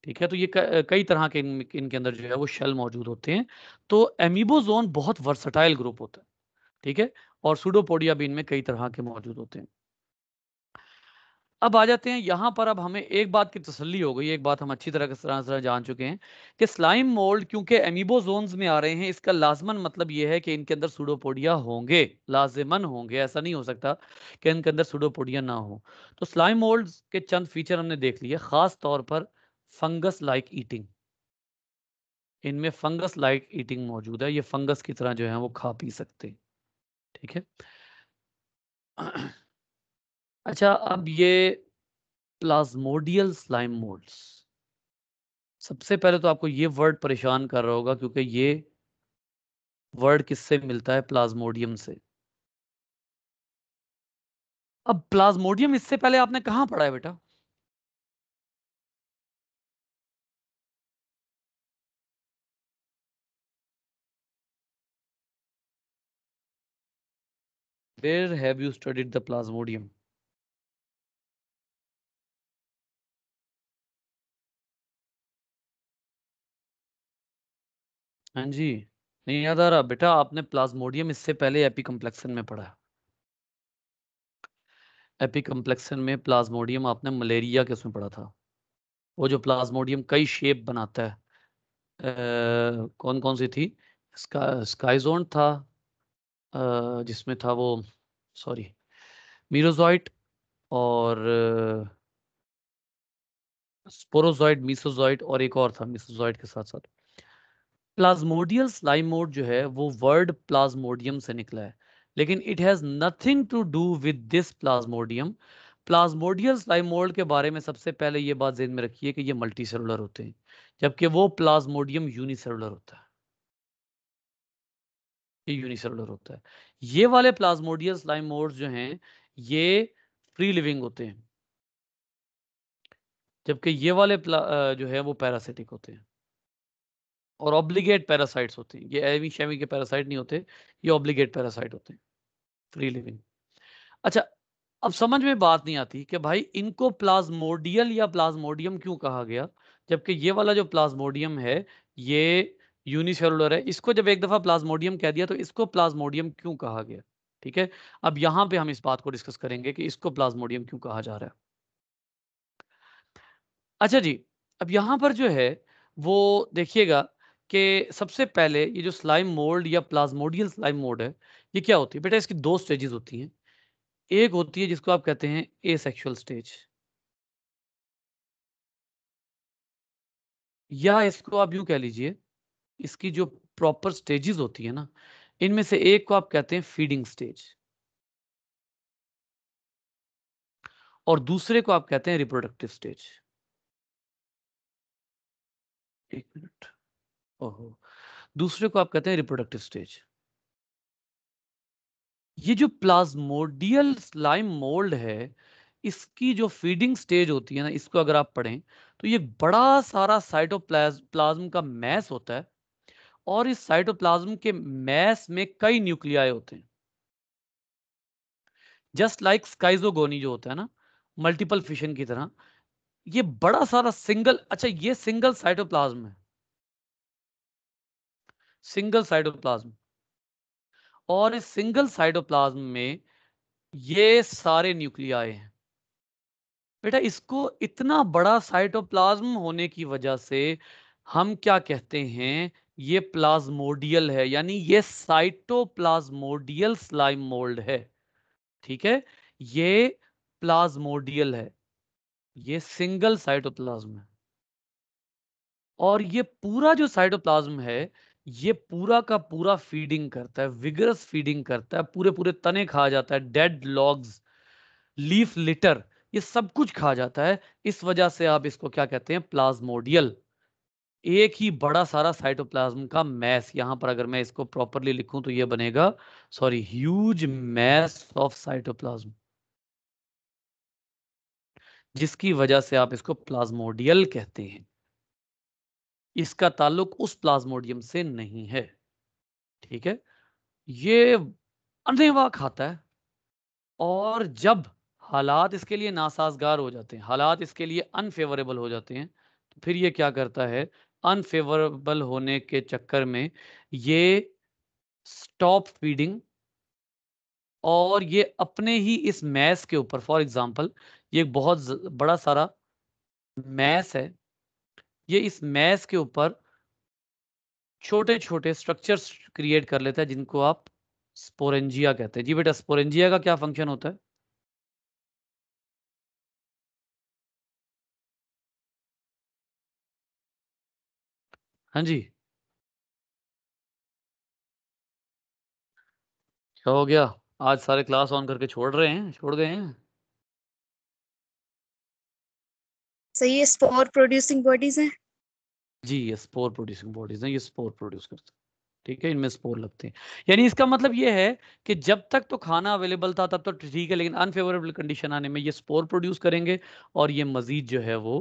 ठीक है तो ये कई तरह के इन, इनके अंदर जो है वो शेल मौजूद होते हैं तो एमिबोजोन बहुत वर्सटाइल ग्रुप होता है ठीक है और सुडोपोडिया भी इनमें कई तरह के मौजूद होते हैं अब आ जाते हैं यहाँ पर अब हमें एक बात की तसल्ली हो गई एक बात हम अच्छी तरह तरह से जान चुके हैं कि स्लाइम मोल्ड क्योंकि एमिबो जोन्स में आ रहे हैं इसका लाजमन मतलब यह है कि इनके अंदर सुडोपोडिया होंगे लाजमन होंगे ऐसा नहीं हो सकता कि इनके अंदर सुडोपोडिया ना हो तो स्लाइम मोल्ड के चंद फीचर हमने देख लिए खास तौर पर फंगस लाइक ईटिंग इनमें फंगस लाइक ईटिंग मौजूद है ये फंगस की तरह जो है वो खा पी सकते ठीक है अच्छा अब ये प्लाज्मोडियल स्लाइम मोल्ड्स सबसे पहले तो आपको ये वर्ड परेशान कर रहा होगा क्योंकि ये वर्ड किससे मिलता है प्लाज्मोडियम से अब प्लाज्मोडियम इससे पहले आपने कहा पढ़ा है बेटा Where have you studied the plasmodium? हाँ जी, नहीं याद आ रहा। बेटा आपने प्लाज़्मोडियम इससे पहले एपिकम्प्लेक्सन में पढ़ा एपी एपिकम्प्लेक्सन में प्लाज़्मोडियम आपने मलेरिया के उसमें पढ़ा था। वो जो प्लाज़्मोडियम कई शेप बनाता है। आ, कौन-कौन सी थी? स्का स्काइज़ोन था जिसमें था वो सॉरी मीरोजॉइट और स्पोरोजॉइट मिसोजॉइट और एक और था मिसोजॉइट के साथ-साथ। प्लाज्मोडियल स्लाइम मोड जो है वो वर्ड प्लाज्मोडियम से निकला है लेकिन it has nothing to do with this plasmodium plasmodial slime mould के बारे में सबसे पहले ये बात जेन में रखिए कि ये मल्टी सेलुलर होते हैं जबकि वो प्लाज्मोडियम यूनिसेलुलर होता है ये यूनिसेलुलर होता है ये वाले प्लाज्मोडियल स्लाइम मोड जो हैं ये फ्री लिविंग होते हैं जबकि ये वाले जो है वो पैरासिटिक होते हैं और ऑब्लिगेट पैरासाइट्स होते हैं ये एवी शेवी के पैरासाइट नहीं होते ये ऑब्लिगेट पैरासाइट होते हैं फ्री लिविंग अच्छा अब समझ में बात नहीं आती कि भाई इनको प्लाज्मोडियल या प्लाज्मोडियम क्यों कहा गया जबकि ये वाला जो प्लाज्मोडियम है ये यूनिसेलुलर है इसको जब एक दफ़ा प्लाज्मोडियम कह दिया तो इसको प्लाज्मोडियम क्यों कहा गया ठीक है अब यहां पे हम इस बात को डिस्कस करेंगे कि इसको प्लाज्मोडियम क्यों कहा जा रहा है अच्छा जी अब यहां पर जो है वो देखिएगा कि सबसे पहले ये जो स्लाइम मोल्ड या प्लाज्मोडियल स्लाइम मोल्ड है ये क्या होती है बेटा इसकी दो स्टेजेस होती हैं एक होती है जिसको आप कहते हैं ए सेक्शुअल स्टेज या इसको आप यूं कह लीजिए इसकी जो प्रॉपर स्टेजेस होती है ना इनमें से एक को आप कहते हैं फीडिंग स्टेज और दूसरे को आप कहते हैं रिप्रोडक्टिव स्टेज एक मिनट ओहो दूसरे को आप कहते हैं रिप्रोडक्टिव स्टेज ये जो प्लाज्मोडियल स्लाइम मोल्ड है इसकी जो फीडिंग स्टेज होती है ना इसको अगर आप पढ़ें तो ये बड़ा सारा साइटोप्लाज्म का मैस होता है और इस साइटोप्लाज्म के मैस में कई न्यूक्लियाई होते हैं जस्ट लाइक स्काइजोगोनी जो होता है ना मल्टीपल फिशन की तरह ये बड़ा सारा सिंगल अच्छा ये सिंगल साइटोप्लाज्म है सिंगल साइटोप्लाज्म और इस सिंगल साइटोप्लाज्म में ये सारे न्यूक्लियाए हैं बेटा इसको इतना बड़ा साइटोप्लाज्म होने की वजह से हम क्या कहते हैं ये प्लाज्मोडियल है यानी ये साइटोप्लाज्मोडियल स्लाइम मोल्ड है ठीक है ये प्लाज्मोडियल है ये सिंगल साइटोप्लाज्म है और ये पूरा जो साइटोप्लाज्म है ये पूरा का पूरा फीडिंग करता है विगरस फीडिंग करता है पूरे पूरे तने खा जाता है डेड लॉग्स लीफ लिटर ये सब कुछ खा जाता है इस वजह से आप इसको क्या कहते हैं प्लाज्मोडियल एक ही बड़ा सारा साइटोप्लाज्म का मैस यहां पर अगर मैं इसको प्रॉपरली लिखूं तो ये बनेगा sorry huge mass of cytoplasm जिसकी वजह से आप इसको प्लाज्मोडियल कहते हैं इसका ताल्लुक उस प्लाज्मोडियम से नहीं है ठीक है ये अनेवा खाता है और जब हालात इसके लिए नासाजगार हो जाते हैं हालात इसके लिए अनफेवरेबल हो जाते हैं तो फिर ये क्या करता है अनफेवरेबल होने के चक्कर में ये स्टॉप फीडिंग और ये अपने ही इस मैस के ऊपर फॉर एग्जांपल ये बहुत बड़ा सारा मैस है ये इस मैस के ऊपर छोटे छोटे स्ट्रक्चर्स क्रिएट कर लेता है जिनको आप स्पोरेंजिया कहते हैं जी बेटा स्पोरेंजिया का क्या फंक्शन होता है हाँ जी क्या हो गया आज सारे क्लास ऑन करके छोड़ रहे हैं छोड़ गए हैं सही है स्पोर प्रोड्यूसिंग बॉडीज हैं जी ये स्पोर प्रोड्यूसिंग बॉडीज हैं ये स्पोर प्रोड्यूस करते हैं ठीक है इनमें स्पोर लगते हैं यानी इसका मतलब ये है कि जब तक तो खाना अवेलेबल था तब तो ठीक है लेकिन अनफेवरेबल कंडीशन आने में ये स्पोर प्रोड्यूस करेंगे और ये मजीद जो है वो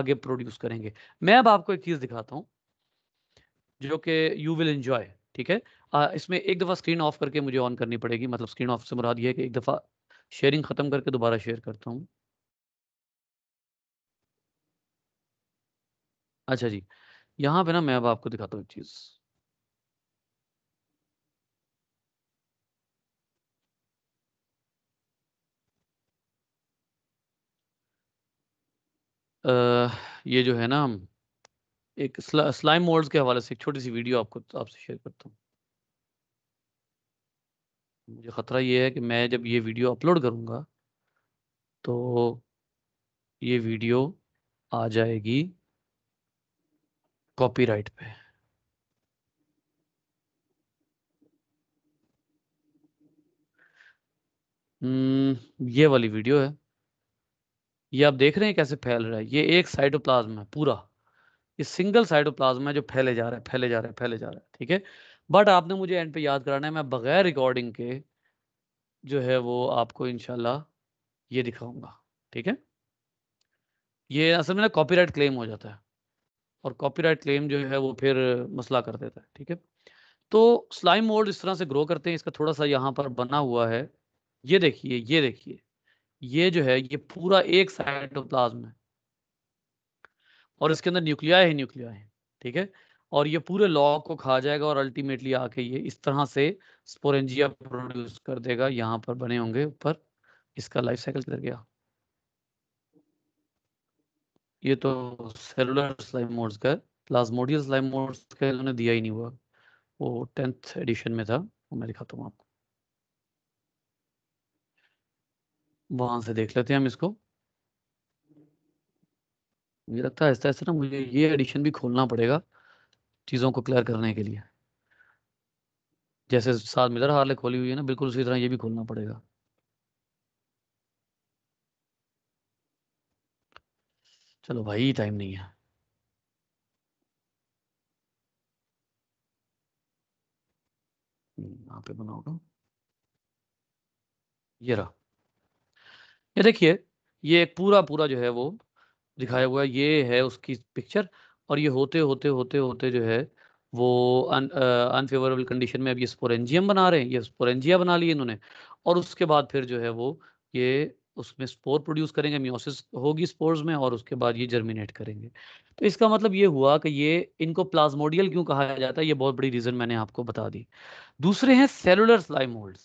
आगे प्रोड्यूस करेंगे मैं अब आपको एक चीज़ दिखाता हूँ जो कि यू विल एंजॉय ठीक है आ, इसमें एक दफ़ा स्क्रीन ऑफ करके मुझे ऑन करनी पड़ेगी मतलब स्क्रीन ऑफ से मुराद ये है कि एक दफ़ा शेयरिंग ख़त्म करके दोबारा शेयर करता हूँ अच्छा जी यहाँ पे ना मैं अब आपको दिखाता हूँ एक चीज़ ये जो है ना एक स्लाइम मोड्स के हवाले से एक छोटी सी वीडियो आपको आपसे शेयर करता हूँ मुझे ख़तरा ये है कि मैं जब ये वीडियो अपलोड करूंगा तो ये वीडियो आ जाएगी कॉपीराइट पे hmm, ये वाली वीडियो है ये आप देख रहे हैं कैसे फैल रहा है ये एक साइटोप्लाज्म है पूरा ये सिंगल साइटोप्लाज्म है जो फैले जा रहा है फैले जा रहा है फैले जा रहा है ठीक है बट आपने मुझे एंड पे याद कराना है मैं बगैर रिकॉर्डिंग के जो है वो आपको इनशाला ये दिखाऊंगा ठीक है ये असल में ना कॉपीराइट क्लेम हो जाता है और कॉपीराइट क्लेम जो है वो फिर मसला कर देता है ठीक है तो स्लाइम मोल्ड इस तरह से ग्रो करते हैं इसका थोड़ा सा यहाँ पर बना हुआ है ये देखिए ये देखिए ये जो है ये पूरा एक साइटोप्लाज्म है और इसके अंदर न्यूक्लिया ही न्यूक्लिया है ठीक है और ये पूरे लॉग को खा जाएगा और अल्टीमेटली आके ये इस तरह से स्पोरेंजिया प्रोड्यूस कर देगा यहाँ पर बने होंगे ऊपर इसका लाइफ साइकिल चल गया ये तो सेलुलर स्लाइम मोड्स का प्लाज्मोडियल स्लाइम मोड्स का इन्होंने दिया ही नहीं हुआ वो टेंथ एडिशन में था वो मैं दिखाता हूँ आपको वहां से देख लेते हैं हम इसको मुझे लगता है ऐसा ऐसा ना मुझे ये एडिशन भी खोलना पड़ेगा चीज़ों को क्लियर करने के लिए जैसे साथ मिलर हार्ले खोली हुई है ना बिल्कुल उसी तरह ये भी खोलना पड़ेगा चलो भाई टाइम नहीं है हम्म, पे तो। ये रहा ये देखिए ये एक पूरा पूरा जो है वो दिखाया हुआ है ये है उसकी पिक्चर और ये होते होते होते होते जो है वो अनफेवरेबल कंडीशन में अब ये स्पोरेंजियम बना रहे हैं ये स्पोरेंजिया बना लिए इन्होंने और उसके बाद फिर जो है वो ये उसमें स्पोर प्रोड्यूस करेंगे म्योसिस होगी स्पोर्स में और उसके बाद ये जर्मिनेट करेंगे तो इसका मतलब ये हुआ कि ये इनको प्लाज्मोडियल क्यों कहा जाता है ये बहुत बड़ी रीज़न मैंने आपको बता दी दूसरे हैं सेलुलर स्लाइम मोल्ड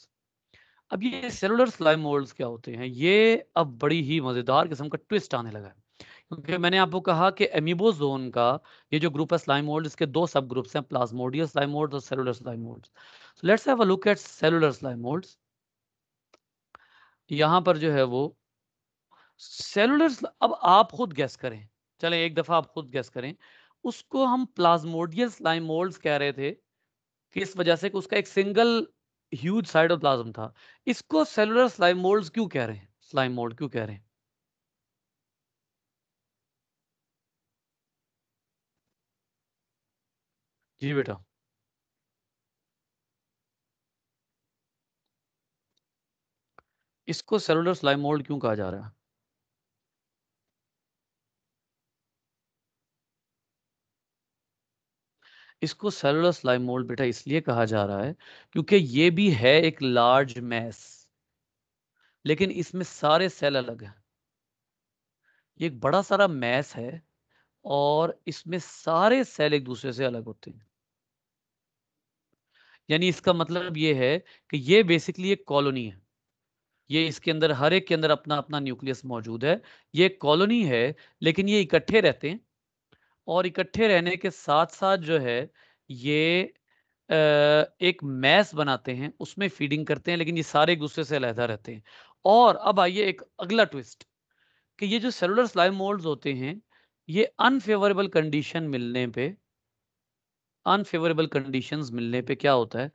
अब ये सेलुलर स्लाइम मोल्ड क्या होते हैं ये अब बड़ी ही मज़ेदार किस्म का ट्विस्ट आने लगा है क्योंकि मैंने आपको कहा कि एमिबोजोन का ये जो ग्रुप है स्लाइम मोल्ड इसके दो सब ग्रुप्स हैं प्लाज्मोडियल स्लाइम मोल्ड और cellular slime mould let's have a look at cellular slime moulds यहां पर जो है वो सेलुलर अब आप खुद गैस करें चले एक दफा आप खुद गैस करें उसको हम प्लाज्मोडियल स्लाइम मोल्ड कह रहे थे किस वजह से कि उसका एक single huge cytoplasm था इसको सेलुलर स्लाइम मोल्ड क्यों कह रहे हैं स्लाइम मोल्ड क्यों कह रहे हैं जी बेटा इसको सेलुलर स्लाइम मोल्ड क्यों कहा जा रहा है इसको सेलुलर स्लाइम मोल्ड बेटा इसलिए कहा जा रहा है क्योंकि ये भी है एक लार्ज मैस लेकिन इसमें सारे सेल अलग हैं ये एक बड़ा सारा मैस है और इसमें सारे सेल एक दूसरे से अलग होते हैं यानी इसका मतलब ये है कि ये बेसिकली एक कॉलोनी है ये इसके अंदर हर एक के अंदर अपना अपना न्यूक्लियस मौजूद है ये कॉलोनी है लेकिन ये इकट्ठे रहते हैं और इकट्ठे रहने के साथ साथ जो है ये एक मैस बनाते हैं उसमें फीडिंग करते हैं लेकिन ये सारे एक दूसरे से अलहदा रहते हैं और अब आइए एक अगला ट्विस्ट कि ये जो सेलुलर स्लाइम मोल्ड होते हैं ये अनफेवरेबल कंडीशन मिलने पे अनफेवरेबल कंडीशंस मिलने पे क्या होता है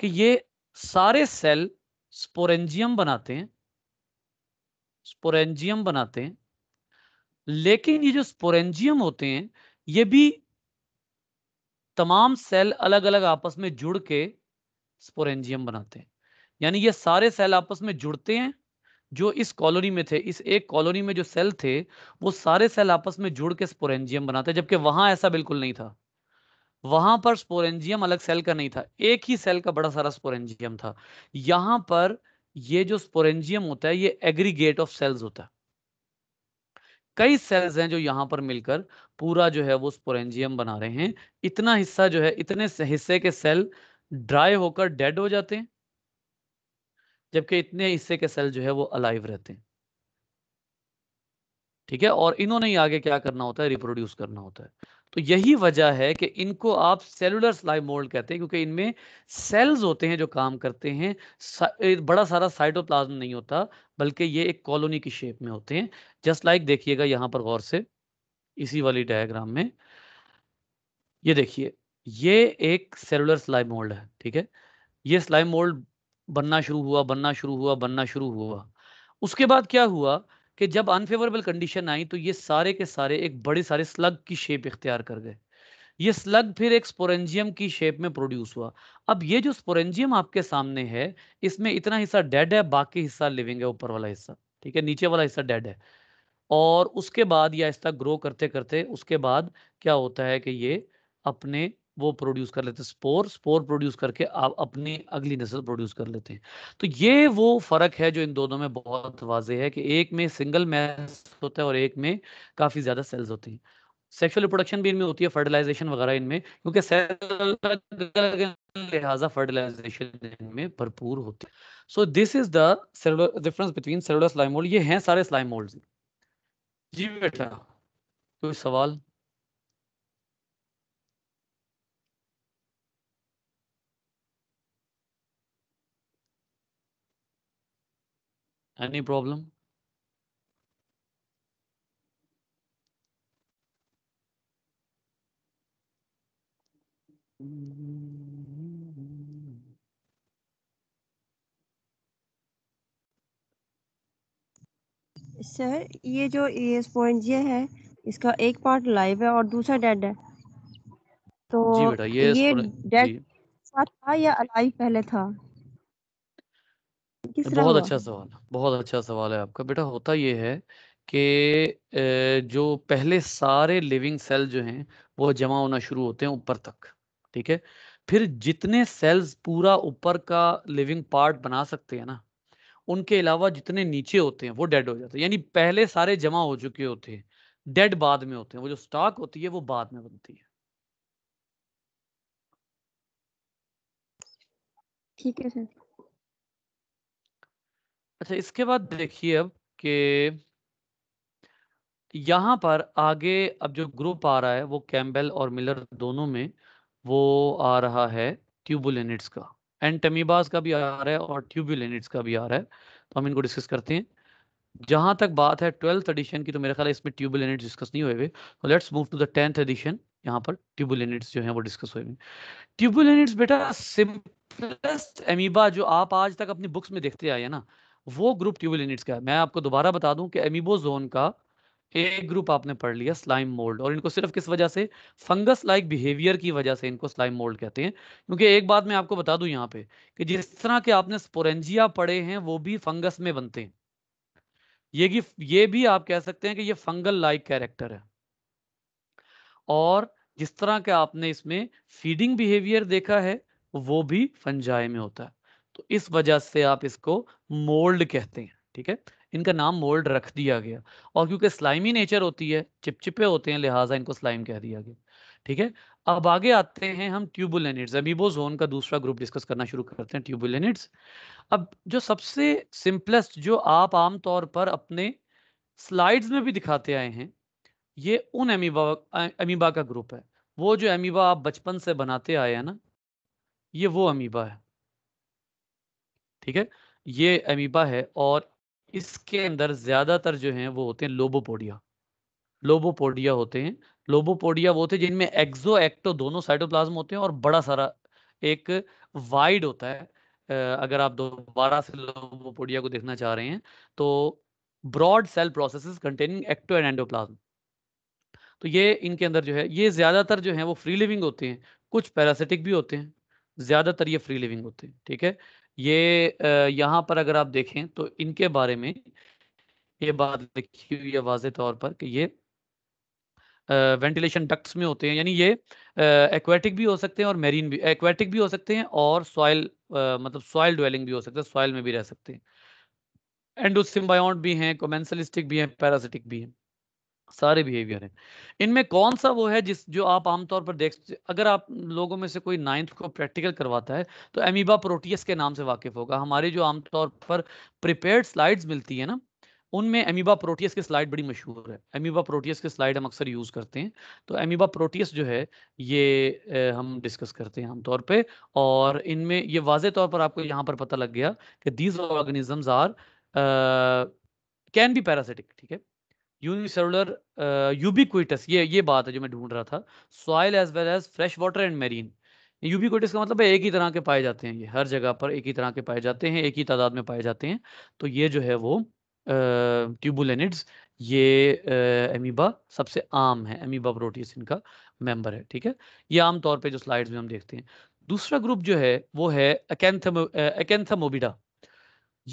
कि ये सारे सेल स्पोरेंजियम बनाते हैं स्पोरेंजियम बनाते हैं लेकिन ये जो स्पोरेंजियम होते हैं ये भी तमाम सेल अलग अलग आपस में जुड़ के स्पोरेंजियम बनाते हैं यानी ये सारे सेल आपस में जुड़ते हैं जो इस कॉलोनी में थे इस एक कॉलोनी में जो सेल थे वो सारे सेल आपस में जुड़ के स्पोरेंजियम बनाते हैं जबकि वहां ऐसा बिल्कुल नहीं था वहां पर स्पोरेंजियम अलग सेल का नहीं था एक ही सेल का बड़ा सारा स्पोरेंजियम था यहां पर ये जो स्पोरेंजियम होता है ये एग्रीगेट ऑफ सेल्स होता है कई सेल्स हैं जो यहां पर मिलकर पूरा जो है वो स्पोरेंजियम बना रहे हैं इतना हिस्सा जो है इतने हिस्से के सेल ड्राई होकर डेड हो जाते हैं जबकि इतने हिस्से के सेल जो है वो अलाइव रहते हैं ठीक है और इन्होंने ही आगे क्या करना होता है रिप्रोड्यूस करना होता है तो यही वजह है कि इनको आप सेलुलर स्लाइम मोल्ड कहते हैं क्योंकि इनमें सेल्स होते हैं जो काम करते हैं सा, बड़ा सारा साइटोप्लाज्म नहीं होता बल्कि ये एक कॉलोनी की शेप में होते हैं जस्ट लाइक देखिएगा यहाँ पर गौर से इसी वाली डायग्राम में ये देखिए ये एक सेलुलर स्लाइम मोल्ड है ठीक है ये स्लाइम मोल्ड बनना शुरू हुआ बनना शुरू हुआ बनना शुरू हुआ उसके बाद क्या हुआ कि जब अनफेवरेबल कंडीशन आई तो ये सारे के सारे एक बड़े सारे स्लग की शेप इख्तियार कर गए ये स्लग फिर एक स्पोरेंजियम की शेप में प्रोड्यूस हुआ अब ये जो स्पोरेंजियम आपके सामने है इसमें इतना हिस्सा डेड है बाकी हिस्सा लिविंग है ऊपर वाला हिस्सा ठीक है नीचे वाला हिस्सा डेड है और उसके बाद ये आहिस्ता ग्रो करते करते उसके बाद क्या होता है कि ये अपने वो प्रोड्यूस कर लेते हैं स्पोर स्पोर प्रोड्यूस करके आप अपनी अगली नस्ल प्रोड्यूस कर लेते हैं तो ये वो फ़र्क है जो इन दोनों में बहुत वाजह है कि एक में सिंगल मैस होता है और एक में काफ़ी ज़्यादा सेल्स होती हैं सेक्सुअल रिप्रोडक्शन भी इनमें होती है फर्टिलाइजेशन वगैरह इनमें क्योंकि लिहाजा फर्टिलाइजेशन इनमें भरपूर होती है so this is the difference between cellular slime mould ये हैं सारे स्लाइम मोल्ड जी बेटा कोई सवाल Any problem? सर ये जो पॉइंट ये है इसका एक पार्ट लाइव है और दूसरा डेड है तो ये, ये डेड था या अलाइव पहले था किस बहुत अच्छा सवाल बहुत अच्छा सवाल है आपका बेटा होता ये है कि जो पहले सारे लिविंग सेल जो हैं वो जमा होना शुरू होते हैं ऊपर तक ठीक है फिर जितने सेल्स पूरा ऊपर का लिविंग पार्ट बना सकते हैं ना उनके अलावा जितने नीचे होते हैं वो डेड हो जाते हैं यानी पहले सारे जमा हो चुके होते हैं डेड बाद में होते हैं वो जो स्टॉक होती है वो बाद में बनती है ठीक है सर अच्छा इसके बाद देखिए अब कि यहाँ पर आगे अब जो ग्रुप आ रहा है वो कैम्बेल और मिलर दोनों में वो आ रहा है ट्यूबुलेनिट्स का एंड टमीबास का भी आ रहा है और ट्यूबुलेनिट्स का भी आ रहा है तो हम इनको डिस्कस करते हैं जहां तक बात है ट्वेल्थ एडिशन की तो मेरे ख्याल है इसमें ट्यूबुलेनिट्स डिस्कस नहीं हुए तो let's move to the tenth edition यहाँ पर ट्यूबुलेनिट्स जो है वो डिस्कस हुए हुए ट्यूबुलेनिट्स बेटा सिंपलेस्ट एमीबा जो आप आज तक अपनी बुक्स में देखते आए हैं ना वो ग्रुप ट्यूबल यूनिट्स का है मैं आपको दोबारा बता दूं कि जोन का एक ग्रुप आपने पढ़ लिया स्लाइम मोल्ड और इनको सिर्फ किस वजह से फंगस लाइक बिहेवियर की वजह से इनको स्लाइम मोल्ड कहते हैं क्योंकि एक बात मैं आपको बता दूं यहाँ पे कि जिस तरह के आपने स्पोरेंजिया पढ़े हैं वो भी फंगस में बनते हैं ये कि ये भी आप कह सकते हैं कि ये फंगल लाइक कैरेक्टर है और जिस तरह के आपने इसमें फीडिंग बिहेवियर देखा है वो भी फंजाई में होता है तो इस वजह से आप इसको मोल्ड कहते हैं ठीक है इनका नाम मोल्ड रख दिया गया और क्योंकि स्लाइमी नेचर होती है चिपचिपे होते हैं लिहाजा इनको स्लाइम कह दिया गया ठीक है अब आगे आते हैं हम ट्यूबुलेनिट्स अमीबो जोन का दूसरा ग्रुप डिस्कस करना शुरू करते हैं ट्यूबुलेनिट्स अब जो सबसे सिंपलेस्ट जो आप आमतौर पर अपने स्लाइड्स में भी दिखाते आए हैं ये उन अमीबा अमीबा का ग्रुप है वो जो अमीबा आप बचपन से बनाते आए हैं ना ये वो अमीबा है ठीक है ये अमीबा है और इसके अंदर ज्यादातर जो हैं वो होते हैं लोबोपोडिया लोबोपोडिया होते हैं लोबोपोडिया वो थे जिनमें एक्जो एक्टो दोनों साइटोप्लाज्म होते हैं और बड़ा सारा एक वाइड होता है अगर आप दोबारा से लोबोपोडिया को देखना चाह रहे हैं तो broad cell process containing ecto and endoplasm तो ये इनके अंदर जो है ये ज़्यादातर जो है वो फ्री लिविंग होते हैं कुछ पैरासिटिक भी होते हैं ज़्यादातर ये फ्री लिविंग होते हैं ठीक है ये यहाँ पर अगर आप देखें तो इनके बारे में ये बात लिखी हुई है वाज तौर पर कि ये वेंटिलेशन डक्ट्स में होते हैं यानी ये एक्वेटिक भी हो सकते हैं और मेरीन भी एक्वेटिक भी हो सकते हैं और सॉयल मतलब सॉयल डवेलिंग भी हो सकते है सॉयल में भी रह सकते हैं एंडोसिम्बायट भी हैं कोमेंसलिस्टिक भी हैं पैरासिटिक भी हैं सारे बिहेवियर हैं इनमें कौन सा वो है जिस जो आप आमतौर पर देख अगर आप लोगों में से कोई नाइन्थ को प्रैक्टिकल करवाता है तो एमीबा प्रोटीस के नाम से वाकिफ होगा हमारे जो आमतौर पर प्रिपेयर्ड स्लाइड्स मिलती है ना उनमें एमीबा प्रोटीस की स्लाइड बड़ी मशहूर है एमीबा प्रोटीस की स्लाइड हम अक्सर यूज़ करते हैं तो एमीबा प्रोटीस जो है ये हम डिस्कस करते हैं आमतौर पर और इनमें ये वाज तौर पर आपको यहाँ पर पता लग गया कि these organisms are can be parasitic ठीक है यूनिसेलुलर यूबिक्विटस uh, ये ये बात है जो मैं ढूंढ रहा था soil as well as fresh water and marine ubiquitous का मतलब है एक ही तरह के पाए जाते हैं ये हर जगह पर एक ही तरह के पाए जाते हैं एक ही तादाद में पाए जाते हैं तो ये जो है वो ट्यूबुलेनिड्स uh, ये एमीबा uh, सबसे आम है एमीबा प्रोटीस इनका मेंबर है ठीक है ये आमतौर पे जो स्लाइड्स में हम देखते हैं दूसरा ग्रुप जो है वो है एकेंथम एकेंथमोबिडा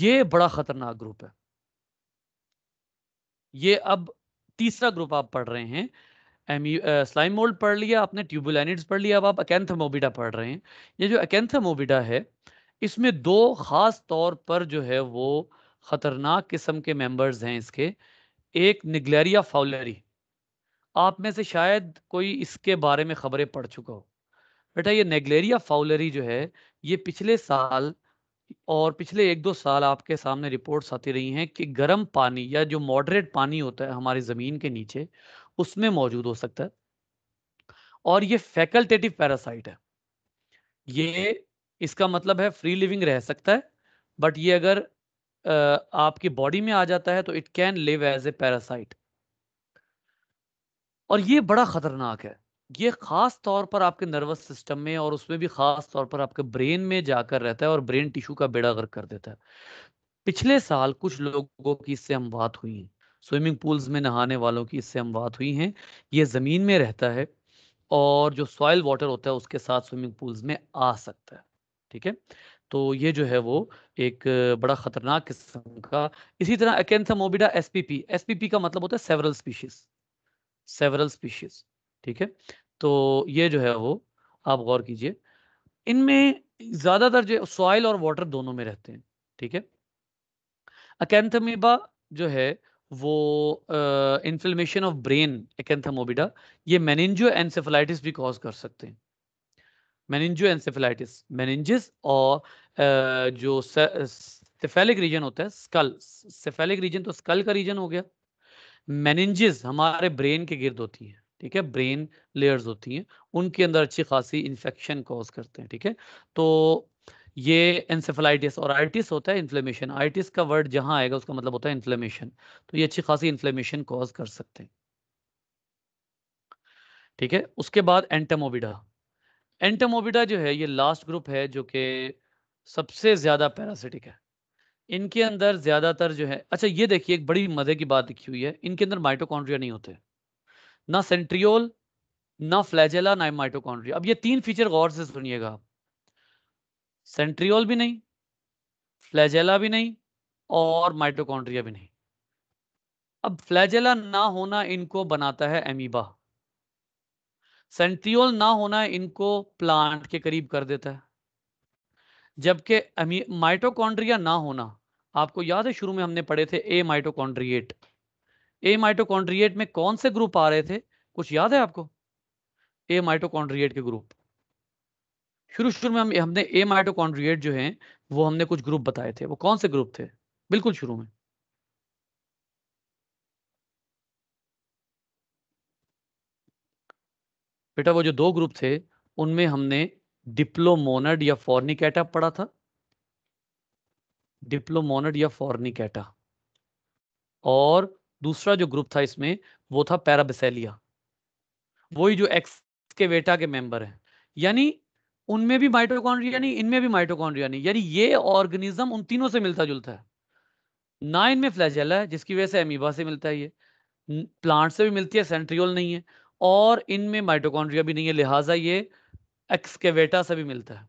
ये बड़ा खतरनाक ग्रुप है ये अब तीसरा ग्रुप आप पढ़ रहे हैं स्लाइम मोल्ड पढ़ लिया आपने ट्यूबुलानिड्स पढ़ लिया अब आप अकेंथमोबिडा पढ़ रहे हैं ये जो अकेंथमोबिडा है इसमें दो खास तौर पर जो है वो ख़तरनाक किस्म के मेंबर्स हैं इसके एक निगलेरिया फाउलरी आप में से शायद कोई इसके बारे में खबरें पढ़ चुका हो बेटा ये नेगलेरिया फाउलरी जो है ये पिछले साल और पिछले एक दो साल आपके सामने रिपोर्ट्स आती रही हैं कि गर्म पानी या जो मॉडरेट पानी होता है हमारी ज़मीन के नीचे उसमें मौजूद हो सकता है और ये फैकल्टेटिव पैरासाइट है ये इसका मतलब है फ्री लिविंग रह सकता है बट ये अगर आपकी बॉडी में आ जाता है तो it can live as a parasite और ये बड़ा खतरनाक है ये खास तौर पर आपके नर्वस सिस्टम में और उसमें भी खास तौर पर आपके ब्रेन में जाकर रहता है और ब्रेन टिश्यू का बेड़ा गर्क कर देता है पिछले साल कुछ लोगों की इससे हम बात हुई है स्विमिंग पूल्स में नहाने वालों की इससे हम बात हुई है ये ज़मीन में रहता है और जो सॉयल वाटर होता है उसके साथ स्विमिंग पूल्स में आ सकता है ठीक है तो ये जो है वो एक बड़ा खतरनाक किस्म का इसी तरह एकेंथमोबिडा एसपीपी एसपीपी का मतलब होता है सेवरल स्पीशीज सेवरल स्पीशीज ठीक है तो ये जो है वो आप गौर कीजिए इनमें ज़्यादातर जो सॉइल और वाटर दोनों में रहते हैं ठीक है अकेंथमीबा जो है वो इन्फ्लेमेशन ऑफ ब्रेन एकेंथमोबिडा ये मैनेंजियो एनसेफेलाइटिस भी कॉज कर सकते हैं मैनेंजियो एनसेफेलाइटिस मैनेंजिस और uh, जो सेफेलिक रीजन होता है स्कल सेफेलिक रीजन तो स्कल का रीजन हो गया मैनेंजिस हमारे ब्रेन के गिर्द होती है ठीक है ब्रेन लेयर्स होती हैं उनके अंदर अच्छी खासी इन्फेक्शन कॉज करते हैं ठीक है तो ये एनसेफेलाइटिस और आइटिस होता है इन्फ्लेमेशन आइटिस का वर्ड जहां आएगा उसका मतलब होता है इन्फ्लेमेशन तो ये अच्छी खासी इन्फ्लेमेशन कॉज कर सकते हैं ठीक है उसके बाद एंटेमोबिडा एंटेमोबिडा जो है ये लास्ट ग्रुप है जो कि सबसे ज़्यादा पैरासिटिक है इनके अंदर ज़्यादातर जो है अच्छा ये देखिए एक बड़ी मज़े की बात लिखी हुई है इनके अंदर माइटोकॉन्ड्रिया नहीं होते ना सेंट्रियोल ना फ्लैजेला ना माइटोकॉन्ड्रिया अब ये तीन फीचर गौर से सुनिएगा आप सेंट्रियोल भी नहीं फ्लैजेला भी नहीं और माइटोकॉन्ड्रिया भी नहीं अब फ्लैजेला ना होना इनको बनाता है एमीबा सेंट्रियोल ना होना इनको प्लांट के करीब कर देता है जबकि माइटोकॉन्ड्रिया ना होना आपको याद है शुरू में हमने पढ़े थे ए माइटोकॉन्ड्रिएट ए माइटोकॉन्ड्रिएट में कौन से ग्रुप आ रहे थे कुछ याद है आपको ए माइटोकॉन्ड्रिएट के ग्रुप शुरू शुरू में हम हमने ए माइटोकॉन्ड्रिएट जो हैं वो हमने कुछ ग्रुप बताए थे वो कौन से ग्रुप थे बिल्कुल शुरू में बेटा वो जो दो ग्रुप थे उनमें हमने डिप्लोमोनड या फॉर्निकेटा पढ़ा था डिप्लोमोनड या फॉर्निकेटा और दूसरा जो ग्रुप था इसमें वो था पैराबेसेलिया वही जो एक्स के वेटा के मेंबर हैं यानी उनमें भी माइटोकॉन्ड्रिया नहीं इनमें भी माइटोकॉन्ड्रिया नहीं यानी ये ऑर्गेनिज्म उन तीनों से मिलता जुलता है ना इनमें फ्लैजेला है जिसकी वजह से एमीबा से मिलता है ये प्लांट से भी मिलती है सेंट्रियोल नहीं है और इनमें माइटोकॉन्ड्रिया भी नहीं है लिहाजा ये एक्सकेवेटा से भी मिलता है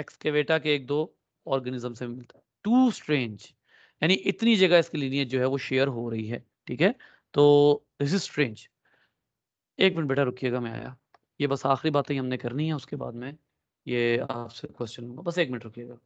एक्सकेवेटा के एक दो ऑर्गेनिज्म से भी मिलता है टू स्ट्रेंज यानी इतनी जगह इसकी लीनियज जो है वो शेयर हो रही है ठीक है तो दिस इज स्ट्रेंज एक मिनट बेटा रुकिएगा मैं आया ये बस आखिरी बातें हमने करनी है उसके बाद में ये आपसे क्वेश्चन बस एक मिनट रुकिएगा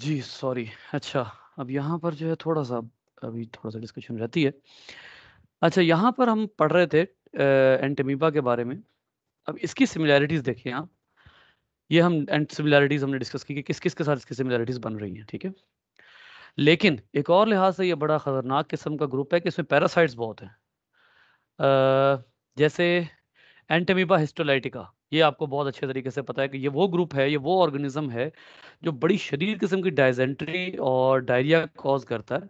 जी, सॉरी। अच्छा, अब यहाँ पर जो है थोड़ा-सा अभी थोड़ा-सा डिस्कशन रहती है। अच्छा, यहाँ पर हम पढ़ रहे थे एंटेमीबा के बारे में। अब इसकी सिमिलैरिटीज़ देखिए आप। ये हम एंड सिमिलैरिटीज़ हमने डिस्कस की कि किस-किस के साथ इसकी सिमिलैरिटीज़ बन रही हैं, ठीक है? लेकिन एक और लिहाज़ से ये बड़ा खतरनाक किस्म का ग्रुप है कि इसमें पैरासाइट्स बहुत हैं। जैसे एंटमीबा हिस्टोलाइटिका। ये आपको बहुत अच्छे तरीके से पता है कि ये वो ग्रुप है ये वो ऑर्गेनिज्म है जो बड़ी शरीर किस्म की डायजेंट्री और डायरिया कॉज करता है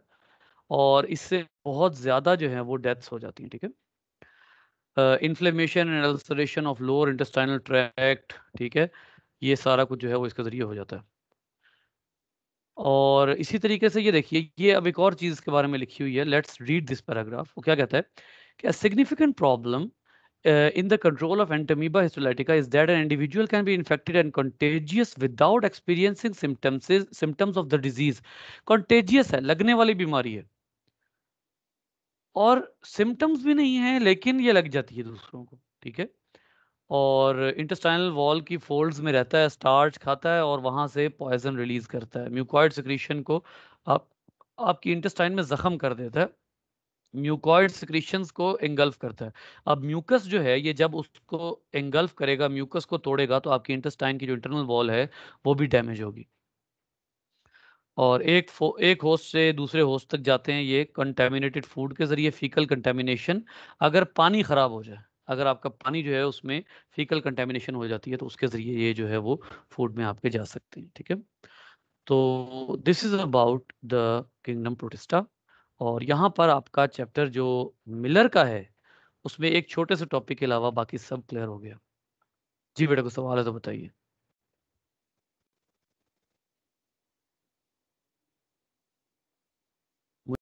और इससे बहुत ज़्यादा जो है वो डेथ्स हो जाती हैं ठीक है inflammation and ulceration of lower intestinal tract ठीक है ये सारा कुछ जो है वो इसके ज़रिए हो जाता है और इसी तरीके से ये देखिए ये अब एक और चीज़ के बारे में लिखी हुई है लेट्स रीड दिस पैराग्राफ वो क्या कहता है कि a significant problem uh, in the control of entamoeba histolytica is that an individual can be infected and contagious without experiencing symptoms symptoms of the disease contagious है लगने वाली बीमारी है और symptoms भी नहीं है लेकिन ये लग जाती है दूसरों को ठीक है और इंटेस्टाइनल वॉल की फोल्ड्स में रहता है स्टार्च खाता है और वहां से पॉइजन रिलीज करता है म्यूकॉइड सिक्रीशन को आप आपकी इंटेस्टाइन में जख्म कर देता है म्यूकॉइड सिक्रीशंस को एंगल्फ करता है अब म्यूकस जो है ये जब उसको एंगल्फ करेगा म्यूकस को तोड़ेगा तो आपकी इंटेस्टाइन की जो इंटरनल वॉल है वो भी डैमेज होगी और एक एक होस्ट से दूसरे होस्ट तक जाते हैं ये कंटेमिनेटेड फूड के ज़रिए फीकल कंटेमिनेशन अगर पानी ख़राब हो जाए अगर आपका पानी जो है उसमें फीकल कंटेमिनेशन हो जाती है तो उसके ज़रिए ये जो है वो फूड में आपके जा सकते हैं ठीक है तो this is about the kingdom protista और यहाँ पर आपका चैप्टर जो मिलर का है उसमें एक छोटे से टॉपिक के अलावा बाकी सब क्लियर हो गया जी बेटा को सवाल है तो बताइए